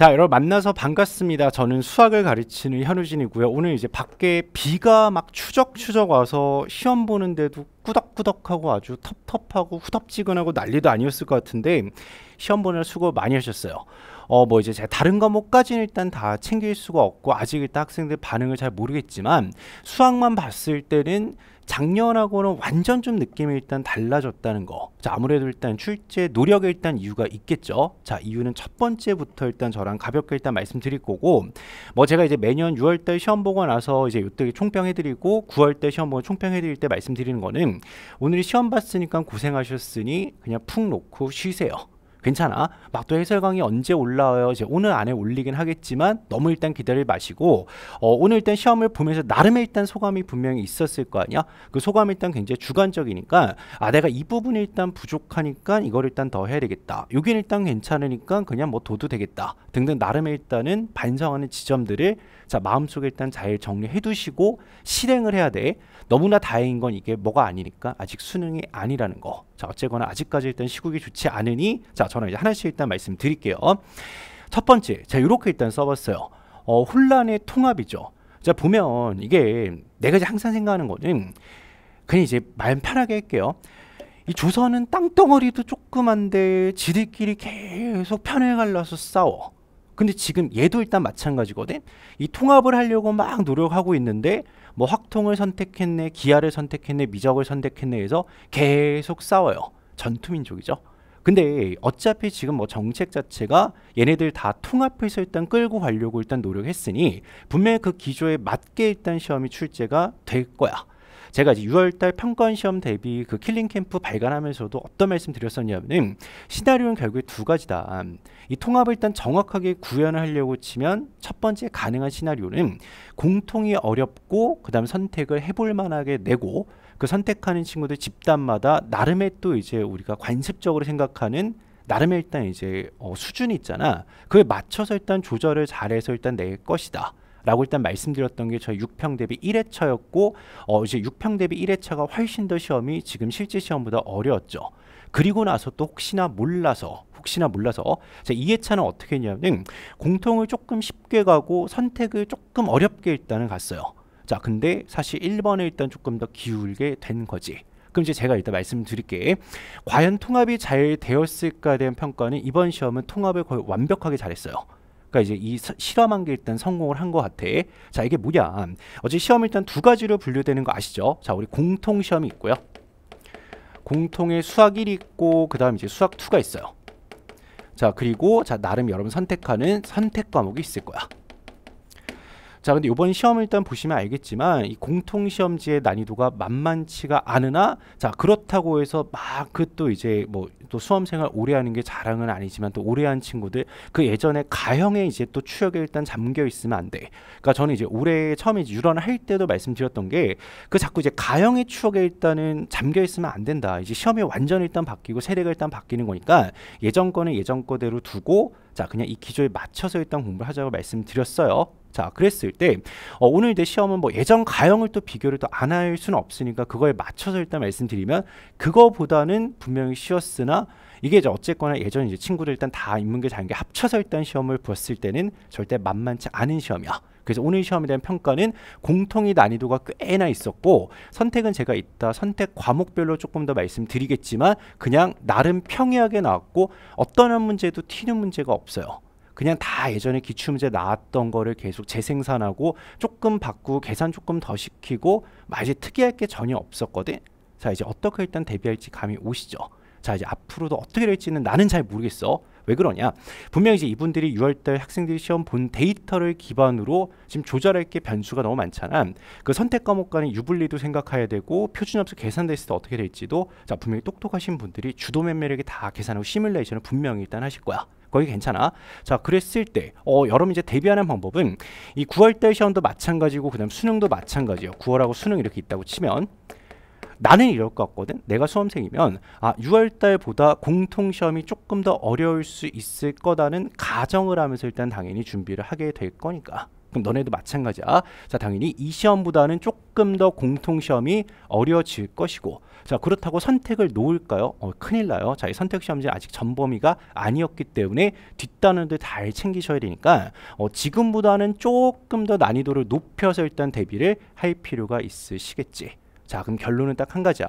자, 여러분 만나서 반갑습니다. 저는 수학을 가르치는 현우진이고요. 오늘 이제 밖에 비가 막 추적추적 와서 시험 보는데도 꾸덕꾸덕하고 아주 텁텁하고 후덥지근하고 난리도 아니었을 것 같은데 시험 보는 수고 많이 하셨어요. 어, 뭐 이제 제가 다른 과목까지는 일단 다 챙길 수가 없고 아직 일단 학생들 반응을 잘 모르겠지만 수학만 봤을 때는 작년하고는 완전 좀 느낌이 일단 달라졌다는 거. 자, 아무래도 일단 출제 노력에 일단 이유가 있겠죠. 자, 이유는 첫 번째부터 일단 저랑 가볍게 일단 말씀드릴 거고, 뭐 제가 이제 매년 6월달 시험 보고 나서 이제 이때 총평해드리고 9월달 시험 보고 총평해드릴 때 말씀드리는 거는 오늘 시험 봤으니까 고생하셨으니 그냥 푹 놓고 쉬세요. 괜찮아. 막도 해설 강의 언제 올라와요? 이제 오늘 안에 올리긴 하겠지만 너무 일단 기다릴 마시고 어, 오늘 일단 시험을 보면서 나름의 일단 소감이 분명히 있었을 거 아니야. 그 소감 일단 굉장히 주관적이니까 아 내가 이 부분 이 일단 부족하니까 이걸 일단 더 해야 되겠다. 여기는 일단 괜찮으니까 그냥 뭐 둬도 되겠다. 등등 나름의 일단은 반성하는 지점들을 자 마음속에 일단 잘 정리해 두시고 실행을 해야 돼. 너무나 다행인 건 이게 뭐가 아니니까 아직 수능이 아니라는 거. 자, 어쨌거나 아직까지 일단 시국이 좋지 않으니 자, 저는 이제 하나씩 일단 말씀드릴게요. 첫 번째, 자, 이렇게 일단 써봤어요. 어, 혼란의 통합이죠. 자, 보면 이게 내가 이제 항상 생각하는 거는 그냥 이제 마음 편하게 할게요. 이 조선은 땅덩어리도 조그만데 지들끼리 계속 편에 갈라서 싸워. 근데 지금 얘도 일단 마찬가지거든. 이 통합을 하려고 막 노력하고 있는데 뭐 확통을 선택했네, 기아를 선택했네, 미적을 선택했네 해서 계속 싸워요. 전투민족이죠. 근데 어차피 지금 뭐 정책 자체가 얘네들 다 통합해서 일단 끌고 가려고 일단 노력했으니 분명히 그 기조에 맞게 일단 시험이 출제가 될 거야. 제가 이제 6월달 평가원 시험 대비 그 킬링 캠프 발간하면서도 어떤 말씀 드렸었냐면 시나리오는 결국에 두 가지다. 이 통합을 일단 정확하게 구현을 하려고 치면 첫 번째 가능한 시나리오는 공통이 어렵고 그다음 선택을 해볼 만하게 내고 그 선택하는 친구들 집단마다 나름의 또 이제 우리가 관습적으로 생각하는 나름의 일단 이제 어, 수준이 있잖아. 그에 맞춰서 일단 조절을 잘해서 일단 낼 것이다. 라고 일단 말씀드렸던 게 저희 6평 대비 1회차였고 어 이제 6평 대비 1회차가 훨씬 더 시험이 지금 실제 시험보다 어려웠죠. 그리고 나서 또 혹시나 몰라서 혹시나 몰라서 자, 2회차는 어떻게 했냐면 공통을 조금 쉽게 가고 선택을 조금 어렵게 일단은 갔어요. 자 근데 사실 1번에 일단 조금 더 기울게 된 거지. 그럼 이제 제가 일단 말씀드릴게 과연 통합이 잘 되었을까에 대한 평가는 이번 시험은 통합을 거의 완벽하게 잘했어요. 그러니까 이제 이 실험한 게 일단 성공을 한 것 같아. 자 이게 뭐냐? 어제 시험 일단 두 가지로 분류되는 거 아시죠? 자 우리 공통 시험이 있고요. 공통의 수학 1이 있고 그 다음 이제 수학 2가 있어요. 자 그리고 자 나름 여러분 선택하는 선택 과목이 있을 거야. 자, 근데 이번 시험 을 일단 보시면 알겠지만 이 공통 시험지의 난이도가 만만치가 않으나 자, 그렇다고 해서 막 그 또 이제 뭐 또 수험생활 오래 하는 게 자랑은 아니지만 또 오래 한 친구들 그 예전에 가형에 이제 또 추억에 일단 잠겨 있으면 안 돼. 그러니까 저는 이제 올해 처음에 유런할 때도 말씀드렸던 게 그 자꾸 이제 가형의 추억에 일단은 잠겨 있으면 안 된다. 이제 시험이 완전 일단 바뀌고 세대가 일단 바뀌는 거니까 예전 거는 예전 거대로 두고 자 그냥 이 기조에 맞춰서 일단 공부를 하자고 말씀드렸어요. 자 그랬을 때 어, 오늘 내 시험은 뭐 예전 가형을 또 비교를 또 안 할 수는 없으니까 그거에 맞춰서 일단 말씀드리면 그거보다는 분명히 쉬웠으나 이게 이제 어쨌거나 예전 이제 친구들 일단 다 인문계 자연계 합쳐서 일단 시험을 봤을 때는 절대 만만치 않은 시험이야. 그래서 오늘 시험에 대한 평가는 공통이 난이도가 꽤나 있었고 선택은 제가 이따 선택 과목별로 조금 더 말씀드리겠지만 그냥 나름 평이하게 나왔고 어떤 한 문제도 튀는 문제가 없어요. 그냥 다 예전에 기출문제 나왔던 거를 계속 재생산하고 조금 바꾸고 계산 조금 더 시키고 마치 특이할 게 전혀 없었거든. 자 이제 어떻게 일단 대비할지 감이 오시죠. 자 이제 앞으로도 어떻게 될지는 나는 잘 모르겠어. 왜 그러냐? 분명히 이제 이분들이 6월달 학생들이 시험 본 데이터를 기반으로 지금 조절할 게 변수가 너무 많잖아. 그 선택 과목 간의 유불리도 생각해야 되고 표준합수 계산됐을 때 어떻게 될지도 자 분명히 똑똑하신 분들이 주도 면밀하게 다 계산하고 시뮬레이션을 분명히 일단 하실 거야. 거기 괜찮아. 자, 그랬을 때, 어, 여러분 이제 대비하는 방법은 이 9월달 시험도 마찬가지고, 그 다음 수능도 마찬가지예요. 9월하고 수능 이렇게 있다고 치면, 나는 이럴 것 같거든. 내가 수험생이면 아 6월달보다 공통 시험이 조금 더 어려울 수 있을 거다는 가정을 하면서 일단 당연히 준비를 하게 될 거니까. 그럼 너네도 마찬가지야. 자, 당연히 이 시험보다는 조금 더 공통시험이 어려질 워 것이고, 자, 그렇다고 선택을 놓을까요? 어, 큰일 나요. 자, 이선택시험지 아직 전범위가 아니었기 때문에 뒷단원들 잘 챙기셔야 되니까, 어, 지금보다는 조금 더 난이도를 높여서 일단 대비를 할 필요가 있으시겠지. 자 그럼 결론은 딱 한 가지야.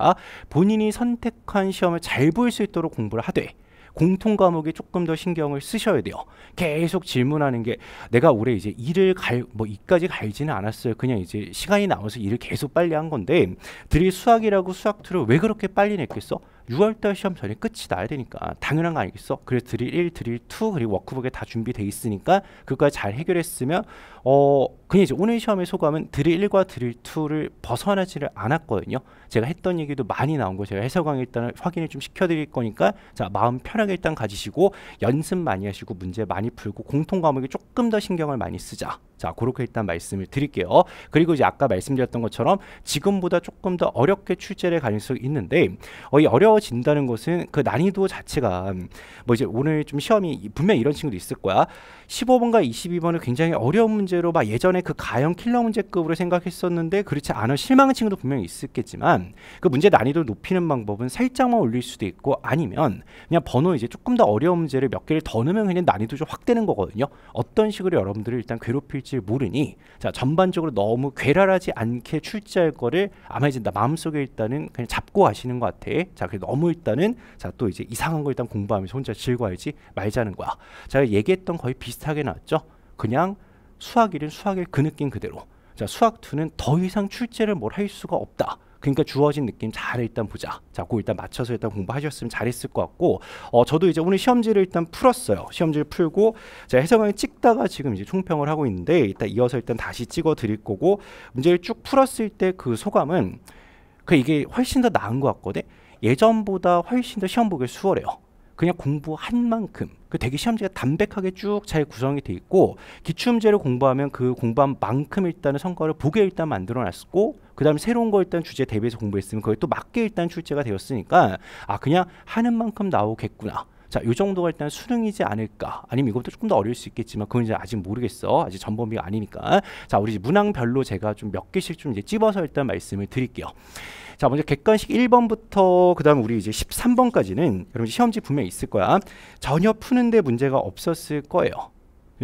본인이 선택한 시험을 잘 보일 수 있도록 공부를 하되 공통 과목에 조금 더 신경을 쓰셔야 돼요. 계속 질문하는 게 내가 올해 이제 일을 갈 뭐 이까지 갈지는 않았어요. 그냥 이제 시간이 남아서 일을 계속 빨리 한 건데 드릴 수학이라고 수학 틀을 왜 그렇게 빨리 냈겠어? 6월달 시험 전에 끝이 나야 되니까 당연한 거 아니겠어? 그래서 드릴 1, 드릴 2 그리고 워크북에 다 준비돼 있으니까 그거까지 잘 해결했으면 어 그냥 이제 오늘 시험의 소감은 드릴 1과 드릴 2를 벗어나지를 않았거든요. 제가 했던 얘기도 많이 나온 거 제가 해설강 일단 을 확인을 좀 시켜드릴 거니까 자 마음 편하게 일단 가지시고 연습 많이 하시고 문제 많이 풀고 공통 과목에 조금 더 신경을 많이 쓰자. 자 그렇게 일단 말씀을 드릴게요. 그리고 이제 아까 말씀드렸던 것처럼 지금보다 조금 더 어렵게 출제를 가능성이 있는데 어, 이 어려 어워진다는 것은 그 난이도 자체가 음, 뭐 이제 오늘 좀 시험이 분명 이런 친구도 있을 거야. 15번과 22번을 굉장히 어려운 문제로 막 예전에 그 가형 킬러 문제급으로 생각했었는데 그렇지 않은 실망한 친구도 분명히 있었겠지만 그 문제 난이도를 높이는 방법은 살짝만 올릴 수도 있고 아니면 그냥 번호 이제 조금 더 어려운 문제를 몇 개를 더 넣으면 그냥 난이도 좀 확대는 거거든요. 어떤 식으로 여러분들을 일단 괴롭힐지 모르니 자 전반적으로 너무 괴랄하지 않게 출제할 거를 아마 이제 마음속에 일단은 그냥 잡고 하시는 것 같아. 자 그래도 너무 일단은 자 또 이제 이상한 거 일단 공부하면서 혼자 즐거워하지 말자는 거야. 제가 얘기했던 거의 비슷하게 나왔죠. 그냥 수학 1은 수학 1그 느낌 그대로. 자 수학 2는 더 이상 출제를 뭘 할 수가 없다. 그러니까 주어진 느낌 잘 일단 보자. 자, 그 일단 맞춰서 일단 공부하셨으면 잘했을 것 같고, 어, 저도 이제 오늘 시험지를 일단 풀었어요. 시험지를 풀고, 자, 해석강의 찍다가 지금 이제 총평을 하고 있는데, 일단 이어서 일단 다시 찍어 드릴 거고, 문제를 쭉 풀었을 때 그 소감은, 그 이게 훨씬 더 나은 것 같거든? 예전보다 훨씬 더 시험 보기 수월해요. 그냥 공부한 만큼 그 대기 시험지가 담백하게 쭉 잘 구성이 돼 있고 기출문제를 공부하면 그 공부한 만큼 일단은 성과를 보게 일단 만들어놨고 그다음에 새로운 거 일단 주제 대비해서 공부했으면 그걸 또 맞게 일단 출제가 되었으니까 아 그냥 하는 만큼 나오겠구나. 자, 요 정도가 일단 수능이지 않을까? 아니면 이것도 조금 더 어려울 수 있겠지만 그건 이제 아직 모르겠어. 아직 전범위가 아니니까. 자, 우리 문항별로 제가 좀 몇 개씩 좀 이제 찝어서 일단 말씀을 드릴게요. 자, 먼저 객관식 1번부터 그다음 우리 이제 13번까지는 여러분 시험지 분명히 있을 거야. 전혀 푸는데 문제가 없었을 거예요.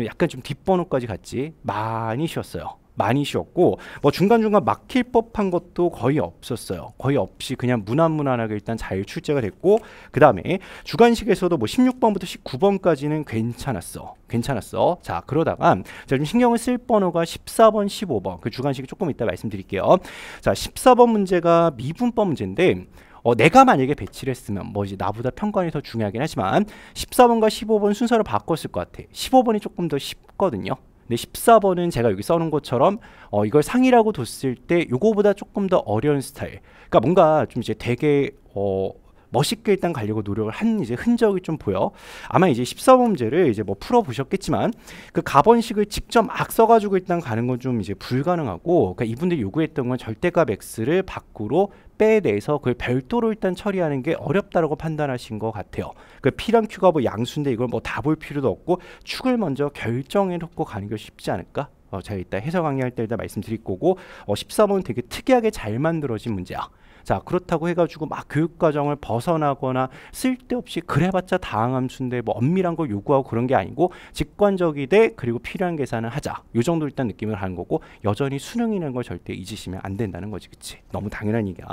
약간 좀 뒷번호까지 갔지 많이 쉬었어요 많이 쉬었고 뭐 중간중간 막힐 법한 것도 거의 없었어요. 거의 없이 그냥 무난무난하게 일단 잘 출제가 됐고 그 다음에 주간식에서도 뭐 16번부터 19번까지는 괜찮았어. 괜찮았어. 자 그러다가 제가 좀 신경을 쓸 번호가 14번, 15번 그 주간식이 조금 이따 말씀드릴게요. 자 14번 문제가 미분법 문제인데 어, 내가 만약에 배치를 했으면 뭐지 나보다 평가원이 더 중요하긴 하지만 14번과 15번 순서를 바꿨을 것 같아 15번이 조금 더 쉽거든요 근데 14번은 제가 여기 써놓은 것처럼 어, 이걸 상이라고 뒀을 때 요거보다 조금 더 어려운 스타일. 그러니까 뭔가 좀 이제 되게 어, 멋있게 일단 가려고 노력을 한 이제 흔적이 좀 보여. 아마 이제 14번 문제를 이제 뭐 풀어 보셨겠지만 그 가번식을 직접 막 써가지고 일단 가는 건 좀 이제 불가능하고 그러니까 이분들이 요구했던 건 절대값 x를 밖으로 빼내서 그걸 별도로 일단 처리하는 게 어렵다라고 판단하신 것 같아요. 그 P랑 Q가 뭐 양수인데 이걸 뭐 다 볼 필요도 없고 축을 먼저 결정해 놓고 가는 게 쉽지 않을까? 어, 제가 이따 해석 강의할 때 일단 말씀드릴 거고 어, 13호는 되게 특이하게 잘 만들어진 문제야. 자 그렇다고 해가지고 막 교육과정을 벗어나거나 쓸데없이 그래봤자 당황함순인데뭐 엄밀한 걸 요구하고 그런 게 아니고 직관적이되 그리고 필요한 계산을 하자 요 정도 일단 느낌을 하는 거고 여전히 수능이라는 걸 절대 잊으시면 안 된다는 거지 그치 너무 당연한 얘기야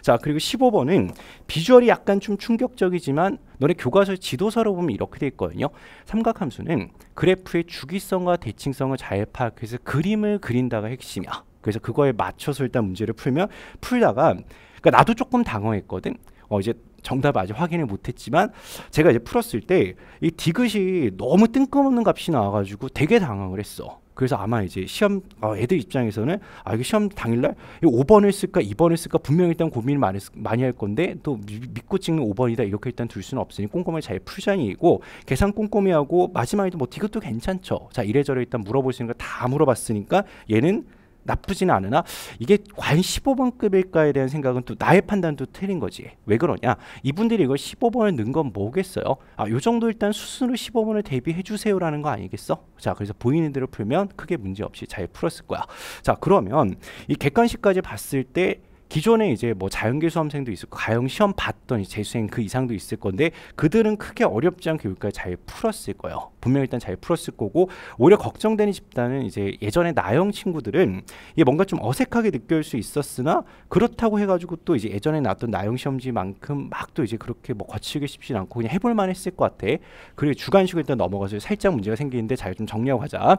자 그리고 15번은 비주얼이 약간 좀 충격적이지만 너네 교과서 지도서로 보면 이렇게 돼 있거든요 삼각함수는 그래프의 주기성과 대칭성을 잘 파악해서 그림을 그린다가 핵심이야 그래서 그거에 맞춰서 일단 문제를 풀면 풀다가 그러니까 나도 조금 당황했거든. 어 이제 정답 아직 확인을 못했지만 제가 이제 풀었을 때 이 디귿이 너무 뜬금없는 값이 나와가지고 되게 당황을 했어. 그래서 아마 이제 시험 어, 애들 입장에서는 아이게 시험 당일날 5번을 쓸까 2번을 쓸까 분명히 일단 고민을 많이, 많이 할 건데 또 믿고 찍는 5번이다 이렇게 일단 둘 수는 없으니 꼼꼼히 잘 풀자니 이고 계산 꼼꼼히 하고 마지막에도 뭐디귿도 괜찮죠 자 이래저래 일단 물어볼수있는거 다 물어봤으니까 얘는 나쁘진 않으나 이게 과연 15번급일까에 대한 생각은 또 나의 판단도 틀린 거지. 왜 그러냐? 이분들이 이걸 15번을 넣은 건 뭐겠어요? 아, 요 정도 일단 수순으로 15번을 대비해 주세요라는 거 아니겠어? 자, 그래서 보이는 대로 풀면 크게 문제 없이 잘 풀었을 거야. 자, 그러면 이 객관식까지 봤을 때 기존에 이제 뭐 자연계 수험생도 있었고 가형 시험 봤던 재수생 그 이상도 있을 건데 그들은 크게 어렵지 않게 여기까지 잘 풀었을 거예요. 분명 일단 잘 풀었을 거고 오히려 걱정되는 집단은 이제 예전에 나형 친구들은 이게 뭔가 좀 어색하게 느낄 수 있었으나 그렇다고 해가지고 또 이제 예전에 나왔던 나형 시험지만큼 막 또 이제 그렇게 뭐거치게 쉽진 않고 그냥 해볼만 했을 것 같아. 그리고 주간식을 일단 넘어가서 살짝 문제가 생기는데 잘 좀 정리하고 가자.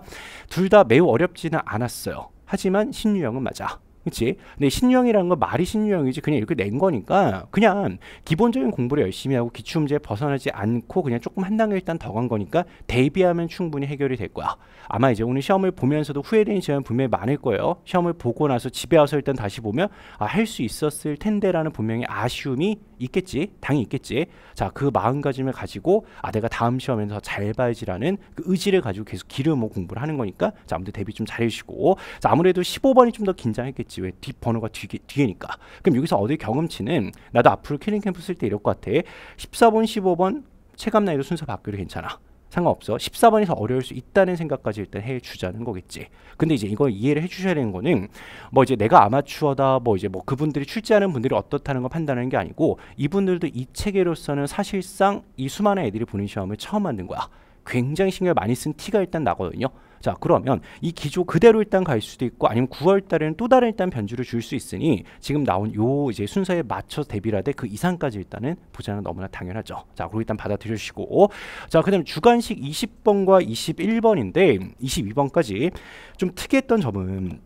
둘 다 매우 어렵지는 않았어요. 하지만 신유형은 맞아. 그치? 근데 신유형이라는 건 말이 신유형이지 그냥 이렇게 낸 거니까 그냥 기본적인 공부를 열심히 하고 기출문제 벗어나지 않고 그냥 조금 한 단계 일단 더 간 거니까 대비하면 충분히 해결이 될 거야. 아마 이제 오늘 시험을 보면서도 후회되는 점은 분명히 많을 거예요. 시험을 보고 나서 집에 와서 일단 다시 보면 아, 할 수 있었을 텐데라는 분명히 아쉬움이 있겠지. 당연히 있겠지. 자, 그 마음가짐을 가지고 아, 내가 다음 시험에서 잘 봐야지라는 그 의지를 가지고 계속 기르고 공부를 하는 거니까 자, 아무튼 대비 좀 잘해주시고 자, 아무래도 15번이 좀 더 긴장했겠지. 있겠지 왜 뒷번호가 뒤, 뒤에니까 그럼 여기서 얻을 경험치는 나도 앞으로 킬링 캠프 쓸 때 이럴 것 같아 14번 15번 체감 나이도 순서 바뀌어도 괜찮아 상관없어. 14번에서 어려울 수 있다는 생각까지 일단 해주자는 거겠지. 근데 이제 이걸 이해를 해주셔야 되는 거는 뭐 이제 내가 아마추어다 뭐 이제 뭐 그분들이 출제하는 분들이 어떻다는 걸 판단하는 게 아니고 이분들도 이 체계로서는 사실상 이 수많은 애들이 보는 시험을 처음 만든 거야. 굉장히 신경을 많이 쓴 티가 일단 나거든요. 자 그러면 이 기조 그대로 일단 갈 수도 있고 아니면 9월 달에는 또 다른 일단 변주를 줄 수 있으니 지금 나온 요 이제 순서에 맞춰 대비하되 그 이상까지 일단은 보자는 너무나 당연하죠. 자 그리고 일단 받아들여 주시고 자 그다음 주간식 20번과 21번인데 22번까지 좀 특이했던 점은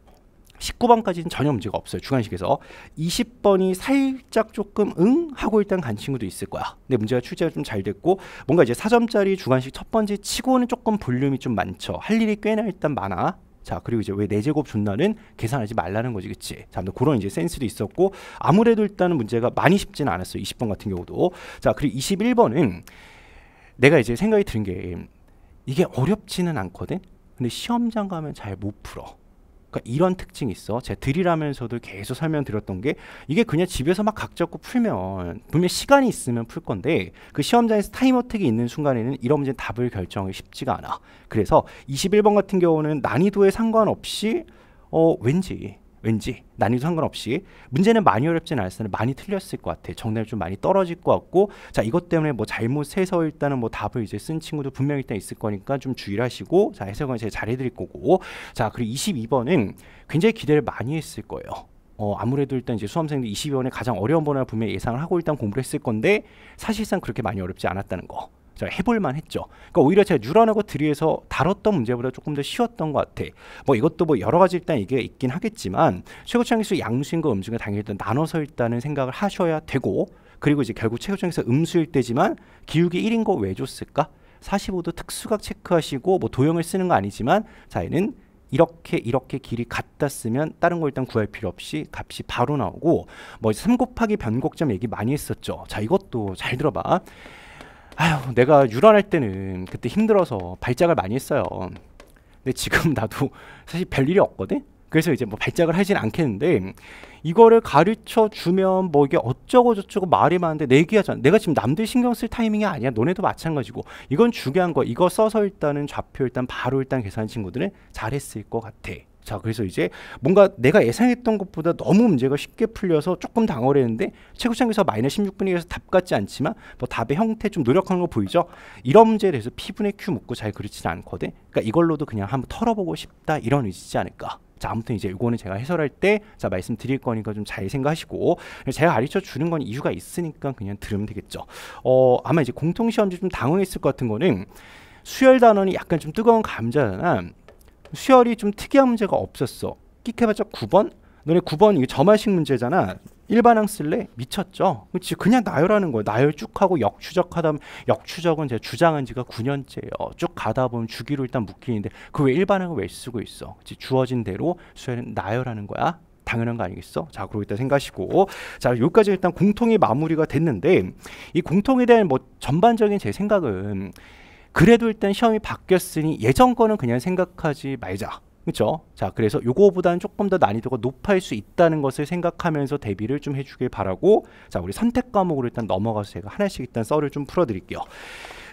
19번까지는 전혀 문제가 없어요. 주관식에서 20번이 살짝 조금 응 하고 일단 간 친구도 있을 거야. 근데 문제가 출제가 좀 잘 됐고 뭔가 이제 4점짜리 주관식 첫 번째 치고는 조금 볼륨이 좀 많죠. 할 일이 꽤나 일단 많아. 자 그리고 이제 왜4제곱 존나는 계산하지 말라는 거지 그치 자 그런 이제 센스도 있었고 아무래도 일단은 문제가 많이 쉽지는 않았어요 20번 같은 경우도 자 그리고 21번은 내가 이제 생각이 드는 게 이게 어렵지는 않거든 근데 시험장 가면 잘 못 풀어 그러니까 이런 특징이 있어. 제가 드리라면서도 계속 설명드렸던 게 이게 그냥 집에서 막 각 잡고 풀면 분명 시간이 있으면 풀 건데 그 시험장에서 타임어택이 있는 순간에는 이런 문제 답을 결정하기 쉽지가 않아. 그래서 21번 같은 경우는 난이도에 상관없이 어 왠지 왠지 난이도 상관없이 문제는 많이 어렵진 않았으나 많이 틀렸을 것 같아 정답이 좀 많이 떨어질 것 같고 자 이것 때문에 뭐 잘못해서 일단은 뭐 답을 이제 쓴 친구도 분명히 일단 있을 거니까 좀 주의를 하시고 자 해석은 제가 잘해드릴 거고 자 그리고 22번은 굉장히 기대를 많이 했을 거예요 어, 아무래도 일단 이제 수험생들 22번에 가장 어려운 번호라 분명히 예상을 하고 일단 공부를 했을 건데 사실상 그렇게 많이 어렵지 않았다는 거 제가 해볼만 했죠. 그러니까 오히려 제가 뉴런하고 드리에서 다뤘던 문제보다 조금 더 쉬웠던 것 같아. 뭐 이것도 뭐 여러 가지 일단 이게 있긴 하겠지만 최고차항에 양수인과 음수인과 당연히 일단 나눠서 일단은 생각을 하셔야 되고 그리고 이제 결국 최고차에서 음수일 때지만 기울기 1인 거 왜 줬을까? 45도 특수각 체크하시고 뭐 도형을 쓰는 거 아니지만 자 얘는 이렇게 이렇게 길이 같다 쓰면 다른 거 일단 구할 필요 없이 값이 바로 나오고 뭐 3 곱하기 변곡점 얘기 많이 했었죠. 자 이것도 잘 들어봐. 아휴 내가 유란할 때는 그때 힘들어서 발작을 많이 했어요 근데 지금 나도 사실 별일이 없거든 그래서 이제 뭐 발작을 하진 않겠는데 이거를 가르쳐 주면 뭐 이게 어쩌고 저쩌고 말이 많은데 내 얘기하잖아 내가 지금 남들 신경 쓸 타이밍이 아니야 너네도 마찬가지고 이건 중요한 거 이거 써서 일단은 좌표 일단 바로 일단 계산 친구들은 잘했을 것 같아 자 그래서 이제 뭔가 내가 예상했던 것보다 너무 문제가 쉽게 풀려서 조금 당황했는데 최고장에서 마이너스 16분위에서 답 같지 않지만 뭐 답의 형태 좀 노력하는 거 보이죠 이런 문제에 대해서 피분의 큐 묻고 잘 그리지는 않거든 그러니까 이걸로도 그냥 한번 털어보고 싶다 이런 의지지 않을까 자 아무튼 이제 이거는 제가 해설할 때 자 말씀드릴 거니까 좀 잘 생각하시고 제가 가르쳐 주는 건 이유가 있으니까 그냥 들으면 되겠죠 어 아마 이제 공통시험지 좀 당황했을 것 같은 거는 수열 단원이 약간 좀 뜨거운 감자잖아 수열이 좀 특이한 문제가 없었어. 끼켜봤자 9번? 너네 9번 이게 점화식 문제잖아. 일반항 쓸래? 미쳤죠? 그치? 그냥 나열하는 거예 나열 쭉 하고 역추적하다 역추적은 제가 주장한 지가 9년째예요. 쭉 가다 보면 주기로 일단 묶이는데 그왜 일반항을 왜 쓰고 있어? 그치? 주어진 대로 수열은 나열하는 거야. 당연한 거 아니겠어? 자, 그러고 있다 생각하시고. 자, 여기까지 일단 공통이 마무리가 됐는데, 이 공통에 대한 뭐 전반적인 제 생각은 그래도 일단 시험이 바뀌었으니 예전 거는 그냥 생각하지 말자. 그렇죠? 자, 그래서 요거보다는 조금 더 난이도가 높아질수 있다는 것을 생각하면서 대비를 좀 해주길 바라고 자, 우리 선택 과목으로 일단 넘어가서 제가 하나씩 일단 썰을 좀 풀어드릴게요.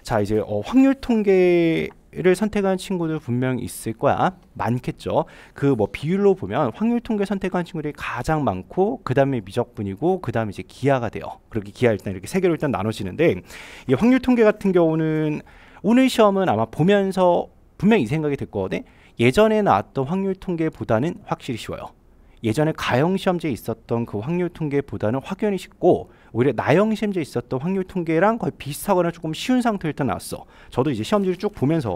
자, 이제 어, 확률 통계 를 선택한 친구들 분명히 있을 거야 많겠죠 그 뭐 비율로 보면 확률 통계 선택한 친구들이 가장 많고 그 다음에 미적분이고 그 다음에 이제 기하가 돼요 그렇게 기하 일단 이렇게 세 개로 일단 나눠지는데 이 확률 통계 같은 경우는 오늘 시험은 아마 보면서 분명히 이 생각이 들 거거든. 예전에 나왔던 확률 통계보다는 확실히 쉬워요. 예전에 가형 시험제에 있었던 그 확률 통계보다는 확연히 쉽고 오히려 나형 시험제에 있었던 확률 통계랑 거의 비슷하거나 조금 쉬운 상태일 때 나왔어. 저도 이제 시험지를 쭉 보면서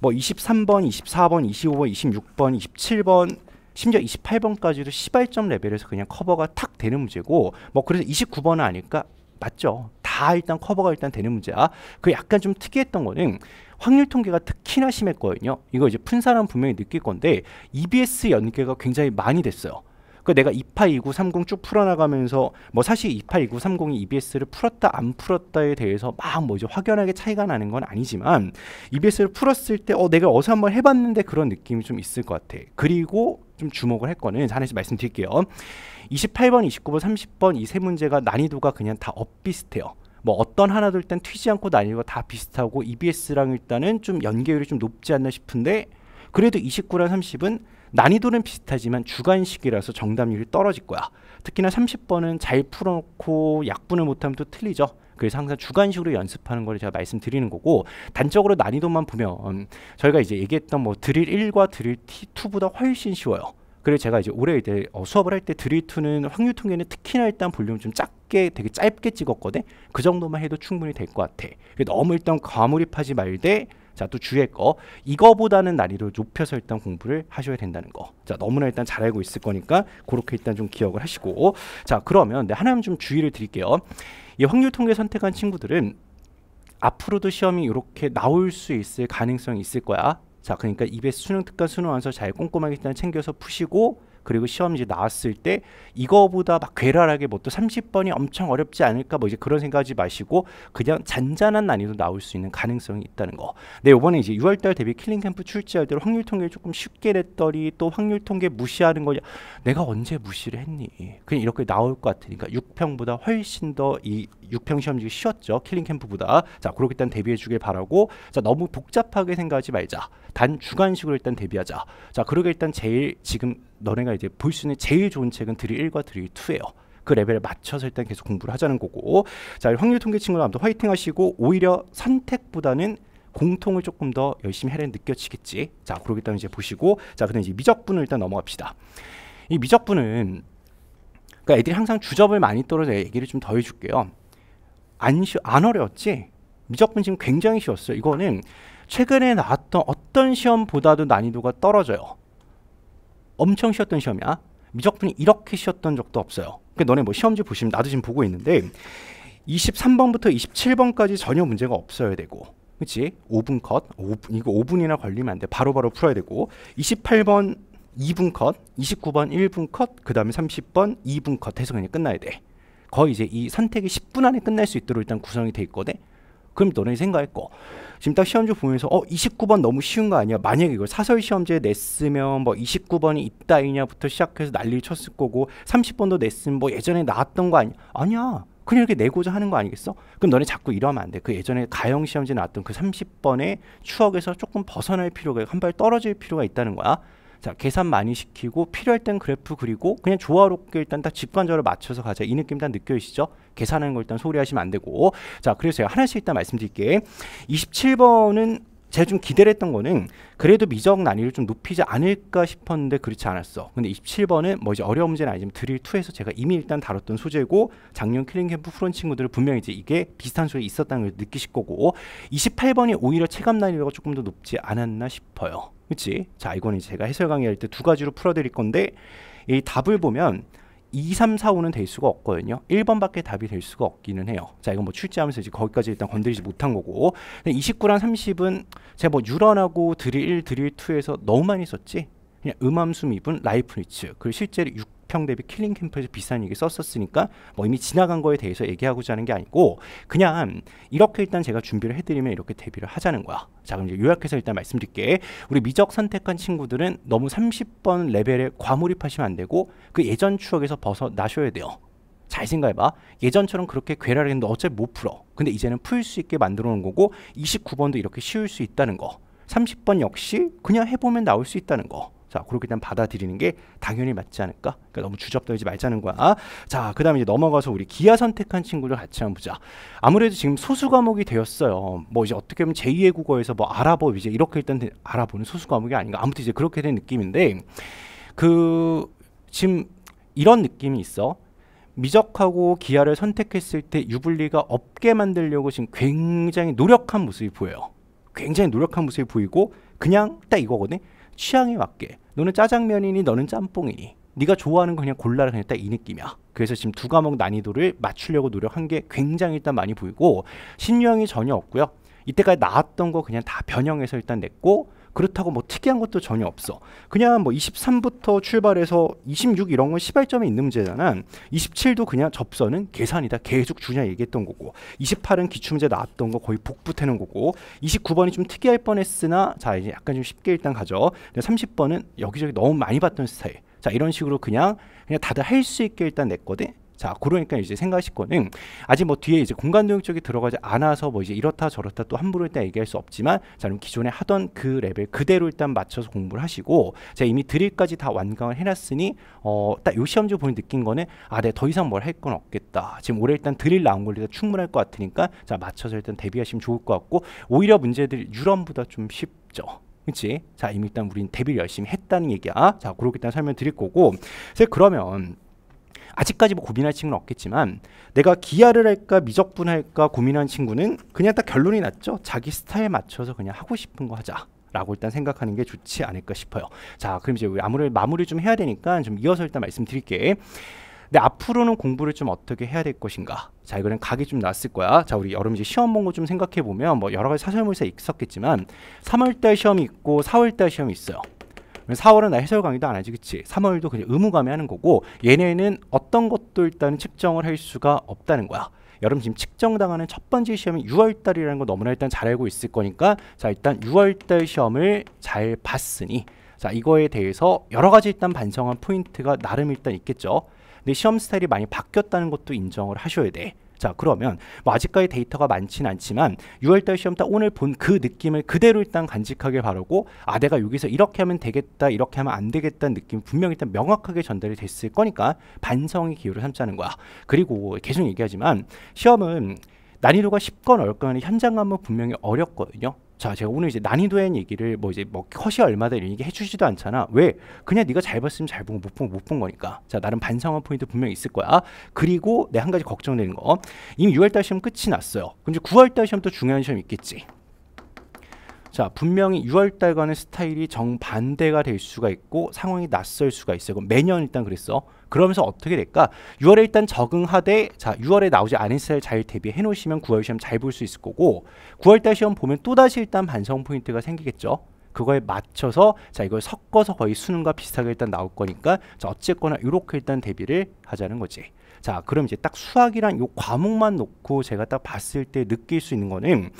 뭐 23번, 24번, 25번, 26번, 27번 심지어 28번까지도 시발점 레벨에서 그냥 커버가 탁 되는 문제고 뭐 그래서 29번은 아닐까? 맞죠. 다 일단 커버가 일단 되는 문제야. 그 약간 좀 특이했던 거는 확률 통계가 특히나 심했거든요. 이거 이제 푼 사람 분명히 느낄 건데 EBS 연계가 굉장히 많이 됐어요. 그 내가 282930 쭉 풀어나가면서 뭐 사실 282930이 EBS를 풀었다 안 풀었다에 대해서 막 뭐 이제 확연하게 차이가 나는 건 아니지만 EBS를 풀었을 때 어 내가 어서 한번 해봤는데 그런 느낌이 좀 있을 것 같아. 그리고 좀 주목을 할 거는 하나씩 말씀드릴게요. 28번, 29번, 30번 이 세 문제가 난이도가 그냥 다 엇비슷해요. 뭐 어떤 하나 둘 땐 튀지 않고 난리고다 비슷하고 EBS랑 일단은 좀 연계율이 좀 높지 않나 싶은데 그래도 29랑 30은 난이도는 비슷하지만 주관식이라서 정답률이 떨어질 거야. 특히나 30번은 잘 풀어놓고 약분을 못하면 또 틀리죠. 그래서 항상 주관식으로 연습하는 걸 제가 말씀드리는 거고 단적으로 난이도만 보면 저희가 이제 얘기했던 뭐 드릴 1과 드릴 T2보다 훨씬 쉬워요. 그리고 제가 이제 올해 이제 어, 수업을 할 때 드리투는 확률통계는 특히나 일단 볼륨 좀 작게 되게 짧게 찍었거든. 그 정도만 해도 충분히 될 것 같아. 너무 일단 과몰입하지 말되 자 또 주의 거 이거보다는 난이도를 높여서 일단 공부를 하셔야 된다는 거. 자 너무나 일단 잘 알고 있을 거니까 그렇게 일단 좀 기억을 하시고 자 그러면 네, 하나는 좀 주의를 드릴게요. 이 확률통계 선택한 친구들은 앞으로도 시험이 이렇게 나올 수 있을 가능성이 있을 거야. 자 그러니까 입에 수능 특강 수능 완서 잘 꼼꼼하게 일단 챙겨서 푸시고 그리고 시험 이제 나왔을 때 이거보다 막 괴랄하게 뭐 또 30번이 엄청 어렵지 않을까 뭐 이제 그런 생각하지 마시고 그냥 잔잔한 난이도 나올 수 있는 가능성이 있다는 거. 네, 요번에 이제 6월 달 대비 킬링 캠프 출제할 때 확률 통계를 조금 쉽게 냈더니 또 확률 통계 무시하는 거냐. 내가 언제 무시를 했니? 그냥 이렇게 나올 것 같으니까 6평보다 훨씬 더이 6평 시험지기 쉬웠죠. 킬링캠프보다. 자, 그렇게 일단 대비해 주길 바라고 자, 너무 복잡하게 생각하지 말자. 단주관식으로 일단 대비하자. 자, 그러게 일단 제일 지금 너네가 이제 볼 수 있는 제일 좋은 책은 드릴 1과 드릴 2예요. 그 레벨에 맞춰서 일단 계속 공부를 하자는 거고 자 확률 통계 친구들 아무튼 화이팅 하시고 오히려 선택보다는 공통을 조금 더 열심히 하려라 느껴지겠지 자 그러기 때문에 이제 보시고 자 그다음 이제 미적분을 일단 넘어갑시다 이 미적분은 그러니까 애들이 항상 주접을 많이 떨어서 얘기를 좀 더 해줄게요 안, 쉬, 안 어려웠지? 미적분 지금 굉장히 쉬웠어요. 이거는 최근에 나왔던 어떤 시험보다도 난이도가 떨어져요. 엄청 쉬웠던 시험이야. 미적분이 이렇게 쉬웠던 적도 없어요. 그러니까 너네 뭐 시험지 보시면 나도 지금 보고 있는데 23번부터 27번까지 전혀 문제가 없어야 되고 그치? 5분 컷 5분, 이거 5분이나 걸리면 안돼 바로바로 풀어야 되고 28번 2분 컷 29번 1분 컷그 다음에 30번 2분 컷 해서 그냥 끝나야 돼 거의 이제 이 선택이 10분 안에 끝날 수 있도록 일단 구성이 돼 있거든. 그럼 너네 생각했고 지금 딱 시험지 보면서 어 29번 너무 쉬운 거 아니야? 만약에 이걸 사설 시험지에 냈으면 뭐 29번이 있다이냐부터 시작해서 난리를 쳤을 거고 30번도 냈으면 뭐 예전에 나왔던 거 아니 아니야. 그냥 이렇게 내고자 하는 거 아니겠어? 그럼 너네 자꾸 이러면 안 돼. 그 예전에 가형 시험지 나왔던 그 30번의 추억에서 조금 벗어날 필요가 한 발 떨어질 필요가 있다는 거야. 자 계산 많이 시키고 필요할 땐 그래프 그리고 그냥 조화롭게 일단 딱 직관적으로 맞춰서 가자 이 느낌 일단 느껴지시죠? 계산하는 걸 일단 소홀히 하시면 안 되고 자 그래서 제가 하나씩 일단 말씀드릴게 27번은 제가 좀 기대를 했던 거는 그래도 미적 난이를 좀 높이지 않을까 싶었는데 그렇지 않았어. 근데 27번은 뭐 이제 어려운 문제는 아니지만 드릴 2에서 제가 이미 일단 다뤘던 소재고 작년 킬링캠프 프론 친구들은 분명히 이제 이게 비슷한 소재 있었다는 걸 느끼실 거고 28번이 오히려 체감 난이도가 조금 더 높지 않았나 싶어요. 그치? 자, 이건 이제 가 해설 강의할 때 두 가지로 풀어드릴 건데 이 답을 보면 2, 3, 4, 5는 될 수가 없거든요. 1번밖에 답이 될 수가 없기는 해요. 자, 이건 뭐 출제하면서 이제 거기까지 일단 건드리지 못한 거고. 29랑 30은 제가 뭐 유런하고 드릴 1, 드릴 2에서 너무 많이 썼지? 그냥 음함수 미분, 라이프니츠. 그리고 실제로 6 가평 대비 킬링 캠프에서 비싼 얘기 썼었으니까 뭐 이미 지나간 거에 대해서 얘기하고자 하는 게 아니고 그냥 이렇게 일단 제가 준비를 해드리면 이렇게 대비를 하자는 거야. 자 그럼 이제 요약해서 일단 말씀드릴게. 우리 미적 선택한 친구들은 너무 30번 레벨에 과몰입하시면 안 되고 그 예전 추억에서 벗어나셔야 돼요. 잘 생각해봐. 예전처럼 그렇게 괴랄을 했는데 어차피 못 풀어. 근데 이제는 풀 수 있게 만들어 놓은 거고 29번도 이렇게 쉬울 수 있다는 거. 30번 역시 그냥 해보면 나올 수 있다는 거. 자, 그렇게 일단 받아들이는 게 당연히 맞지 않을까? 그러니까 너무 주접떨지 말자는 거야. 자, 그 다음에 이제 넘어가서 우리 기아 선택한 친구를 같이 한번 보자. 아무래도 지금 소수 과목이 되었어요. 뭐 이제 어떻게 보면 제2의 국어에서 뭐 알아보, 이제 이렇게 일단 알아보는 소수 과목이 아닌가. 아무튼 이제 그렇게 된 느낌인데, 그, 지금 이런 느낌이 있어. 미적하고 기아를 선택했을 때 유불리가 없게 만들려고 지금 굉장히 노력한 모습이 보여요. 굉장히 노력한 모습이 보이고 그냥 딱 이거거든. 취향에 맞게 너는 짜장면이니 너는 짬뽕이니 네가 좋아하는 거 그냥 골라라 그냥 딱 이 느낌이야. 그래서 지금 두 과목 난이도를 맞추려고 노력한 게 굉장히 일단 많이 보이고 신유형이 전혀 없고요. 이때까지 나왔던 거 그냥 다 변형해서 일단 냈고 그렇다고 뭐 특이한 것도 전혀 없어. 그냥 뭐 23부터 출발해서 26 이런 건 시발점이 있는 문제잖아. 27도 그냥 접선은 계산이다. 계속 주냐 얘기했던 거고. 28은 기출문제 나왔던 거 거의 복붙해는 거고. 29번이 좀 특이할 뻔했으나 자 이제 약간 좀 쉽게 일단 가죠. 30번은 여기저기 너무 많이 봤던 스타일. 자 이런 식으로 그냥 그냥 다들 할 수 있게 일단 냈거든. 자, 그러니까 이제 생각하실 거는 아직 뭐 뒤에 이제 공간 도용 쪽이 들어가지 않아서 뭐 이제 이렇다 저렇다 또 함부로 일단 얘기할 수 없지만 자, 그럼 기존에 하던 그 레벨 그대로 일단 맞춰서 공부를 하시고 제가 이미 드릴까지 다 완강을 해놨으니 어, 딱 요 시험지 보니 느낀 거는 아, 내더 네, 이상 뭘 할 건 없겠다. 지금 올해 일단 드릴 나온 걸로 충분할 것 같으니까 자, 맞춰서 일단 대비하시면 좋을 것 같고 오히려 문제들이 유럽보다 좀 쉽죠. 그치? 자, 이미 일단 우린 대비를 열심히 했다는 얘기야. 자, 그렇게 일단 설명드릴 거고. 그래서 그러면 아직까지 뭐 고민할 친구는 없겠지만 내가 기아를 할까 미적분할까 고민한 친구는 그냥 딱 결론이 났죠. 자기 스타일 맞춰서 그냥 하고 싶은 거 하자. 라고 일단 생각하는 게 좋지 않을까 싶어요. 자, 그럼 이제 우리 아무리 마무리 좀 해야 되니까 좀 이어서 일단 말씀드릴게. 근데 앞으로는 공부를 좀 어떻게 해야 될 것인가? 자, 이거는 각이 좀 났을 거야. 자, 우리 여름 이제 시험 본 거 좀 생각해 보면 뭐 여러 가지 사설물사 있었겠지만 3월달 시험이 있고 4월달 시험이 있어요. 4월은 나 해설 강의도 안 하지 그치 3월도 그냥 의무감에 하는 거고 얘네는 어떤 것도 일단 측정을 할 수가 없다는 거야 여러분 지금 측정당하는 첫 번째 시험이 6월달이라는 거 너무나 일단 잘 알고 있을 거니까 자 일단 6월달 시험을 잘 봤으니 자 이거에 대해서 여러 가지 일단 반성한 포인트가 나름 일단 있겠죠 근데 시험 스타일이 많이 바뀌었다는 것도 인정을 하셔야 돼자 그러면 뭐 아직까지 데이터가 많진 않지만 6월달 시험 때 오늘 본 그 느낌을 그대로 일단 간직하길 바라고 아 내가 여기서 이렇게 하면 되겠다 이렇게 하면 안 되겠다는 느낌 분명히 일단 명확하게 전달이 됐을 거니까 반성의 기회로 삼자는 거야 그리고 계속 얘기하지만 시험은 난이도가 쉽건 어렵건 현장감은 분명히 어렵거든요 자 제가 오늘 이제 난이도의 얘기를 뭐 이제 뭐 컷이 얼마다 이런 얘기 해주지도 않잖아 왜 그냥 네가 잘 봤으면 잘 보고 못 보면 못본 거니까 자 나름 반성한 포인트 분명히 있을 거야 그리고 내 한 가지 걱정되는 거 이미 6월달 시험 끝이 났어요 그럼 이제 9월달 시험또 중요한 시험 있겠지 자 분명히 6월달과는 스타일이 정반대가 될 수가 있고 상황이 낯설 수가 있어요 그럼 매년 일단 그랬어 그러면서 어떻게 될까? 6월에 일단 적응하되 자 6월에 나오지 않은 시사를 잘 대비해 놓으시면 9월 시험 잘 볼 수 있을 거고 9월달 시험 보면 또다시 일단 반성 포인트가 생기겠죠. 그거에 맞춰서 자 이걸 섞어서 거의 수능과 비슷하게 일단 나올 거니까 자 어쨌거나 이렇게 일단 대비를 하자는 거지. 자 그럼 이제 딱 수학이란 요 과목만 놓고 제가 딱 봤을 때 느낄 수 있는 거는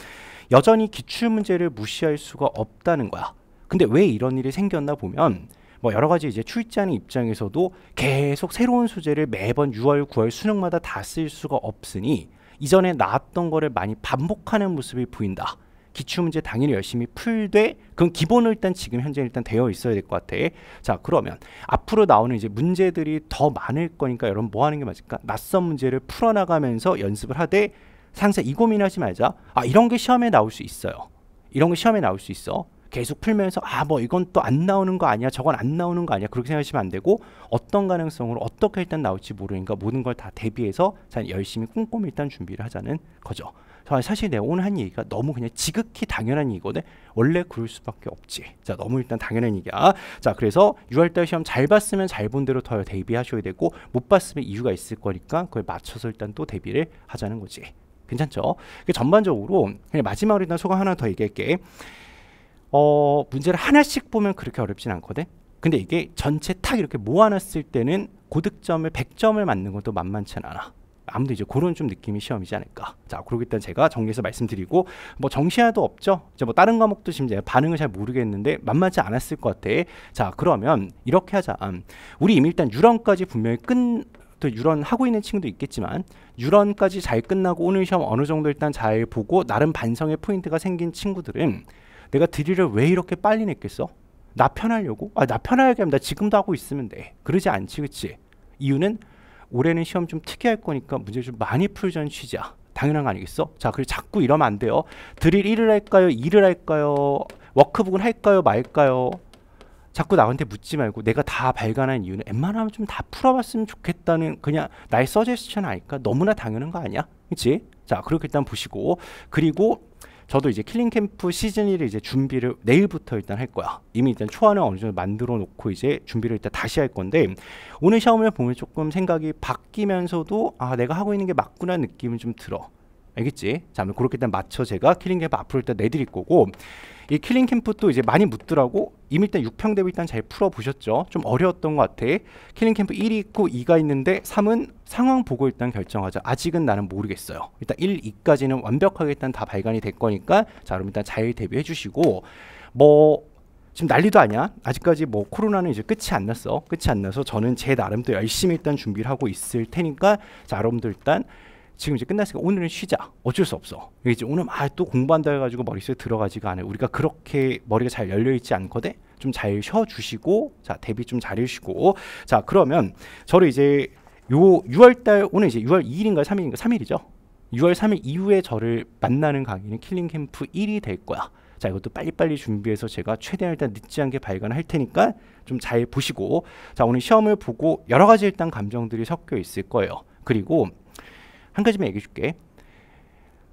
여전히 기출 문제를 무시할 수가 없다는 거야. 근데 왜 이런 일이 생겼나 보면 뭐 여러 가지 이제 출제하는 입장에서도 계속 새로운 소재를 매번 6월, 9월 수능마다 다 쓸 수가 없으니 이전에 나왔던 거를 많이 반복하는 모습이 보인다. 기출문제 당연히 열심히 풀되 그건 기본을 일단 지금 현재 일단 되어 있어야 될 것 같아. 자 그러면 앞으로 나오는 이제 문제들이 더 많을 거니까 여러분 뭐 하는 게 맞을까? 낯선 문제를 풀어나가면서 연습을 하되 상세 이 고민하지 말자. 아 이런 게 시험에 나올 수 있어요. 이런 게 시험에 나올 수 있어. 계속 풀면서 아 뭐 이건 또 안 나오는 거 아니야 저건 안 나오는 거 아니야 그렇게 생각하시면 안 되고 어떤 가능성으로 어떻게 일단 나올지 모르니까 모든 걸 다 대비해서 열심히 꼼꼼히 일단 준비를 하자는 거죠 사실 내가 오늘 한 얘기가 너무 그냥 지극히 당연한 얘기거든 원래 그럴 수밖에 없지 자 너무 일단 당연한 얘기야 자 그래서 6월달 시험 잘 봤으면 잘 본 대로 더 대비하셔야 되고 못 봤으면 이유가 있을 거니까 그걸 맞춰서 일단 또 대비를 하자는 거지 괜찮죠? 전반적으로 그냥 마지막으로 일단 소감 하나 더 얘기할게 어, 문제를 하나씩 보면 그렇게 어렵진 않거든. 근데 이게 전체 탁 이렇게 모아놨을 때는 고득점을 100점을 맞는 것도 만만치 않아. 아무도 이제 그런 좀 느낌이 시험이지 않을까. 자, 그러기 일단 제가 정리해서 말씀드리고 뭐 정시화도 없죠. 이제 뭐 다른 과목도 지금 제가 반응을 잘 모르겠는데 만만치 않았을 것 같아. 자, 그러면 이렇게 하자. 음, 우리 이미 일단 유런까지 분명히 끝. 또 유런 하고 있는 친구도 있겠지만 유런까지 잘 끝나고 오늘 시험 어느 정도 일단 잘 보고 나름 반성의 포인트가 생긴 친구들은 내가 드릴을 왜 이렇게 빨리 냈겠어? 나 편하려고? 아, 나 편하게 하면 나 지금도 하고 있으면 돼. 그러지 않지, 그치? 이유는 올해는 시험 좀 특이할 거니까 문제 좀 많이 풀자는 취 당연한 거 아니겠어? 자, 그리고 자꾸 이러면 안 돼요. 드릴 1을 할까요? 2를 할까요? 워크북은 할까요? 말까요? 자꾸 나한테 묻지 말고 내가 다 발간한 이유는 웬만하면 좀 다 풀어봤으면 좋겠다는 그냥 나의 서제스천 아닐까? 너무나 당연한 거 아니야? 그치? 자, 그렇게 일단 보시고. 그리고 저도 이제 킬링 캠프 시즌 1을 이제 준비를 내일부터 일단 할 거야. 이미 일단 초안을 어느 정도 만들어 놓고 이제 준비를 일단 다시 할 건데 오늘 시험을 보면 조금 생각이 바뀌면서도 아 내가 하고 있는 게 맞구나 느낌이 좀 들어. 알겠지? 자, 그렇게 일단 맞춰 제가 킬링 캠프 앞으로 일단 내드릴 거고 이 킬링 캠프도 이제 많이 묻더라고 이미 일단 6평 대비 일단 잘 풀어보셨죠? 좀 어려웠던 것 같아 킬링 캠프 1이 있고 2가 있는데 3은 상황 보고 일단 결정하자 아직은 나는 모르겠어요 일단 1, 2까지는 완벽하게 일단 다 발간이 될 거니까 자 그럼 일단 잘 대비해 주시고 뭐 지금 난리도 아니야. 아직까지 뭐 코로나는 이제 끝이 안 났어. 끝이 안 나서 저는 제 나름대로 열심히 일단 준비를 하고 있을 테니까 자, 여러분들 일단 지금 이제 끝났으니까 오늘은 쉬자. 어쩔 수 없어. 이제 오늘 아또 공부한다 해가지고 머릿속에 들어가지가 않아요. 우리가 그렇게 머리가 잘 열려있지 않거든 좀 잘 쉬어주시고 자 대비 좀잘 읽으시고 자 그러면 저를 이제 요 6월달 오늘 이제 6월 2일인가 3일인가 3일이죠. 6월 3일 이후에 저를 만나는 강의는 킬링 캠프 1이 될 거야. 자 이것도 빨리빨리 준비해서 제가 최대한 일단 늦지 않게 발견할 테니까 좀 잘 보시고 자 오늘 시험을 보고 여러 가지 일단 감정들이 섞여 있을 거예요. 그리고 한 가지만 얘기해 줄게.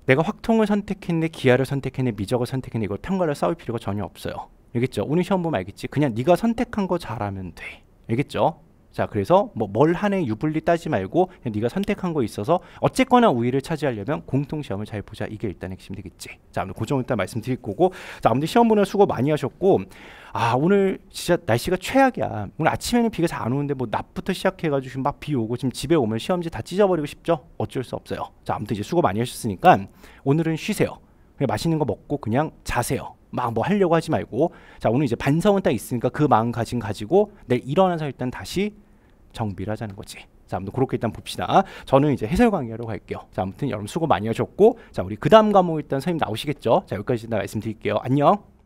내가 확통을 선택했네, 기아를 선택했네, 미적을 선택했네 이걸 평가를 싸울 필요가 전혀 없어요. 알겠죠? 오늘 시험 보면 알겠지? 그냥 네가 선택한 거 잘하면 돼. 알겠죠? 자 그래서 뭐뭘 하는 유불리 따지 말고 네가 선택한 거 있어서 어쨌거나 우위를 차지하려면 공통 시험을 잘 보자 이게 일단 핵심 되겠지 자 아무튼 고정 일단 말씀드릴 거고 자 아무튼 시험 보는 수고 많이 하셨고 아 오늘 진짜 날씨가 최악이야 오늘 아침에는 비가 잘 안 오는데 뭐 낮부터 시작해가지고 지금 막 비 오고 지금 집에 오면 시험지 다 찢어버리고 싶죠 어쩔 수 없어요 자 아무튼 이제 수고 많이 하셨으니까 오늘은 쉬세요 그냥 맛있는 거 먹고 그냥 자세요 막 뭐 하려고 하지 말고 자 오늘 이제 반성은 딱 있으니까 그 마음가짐 가지고 내일 일어나서 일단 다시 정비를 하자는 거지. 자, 아무튼 그렇게 일단 봅시다. 저는 이제 해설 강의하러 갈게요. 자, 아무튼 여러분 수고 많이 하셨고, 자, 우리 그 다음 과목 일단 선생님 나오시겠죠? 자, 여기까지 말씀드릴게요. 안녕!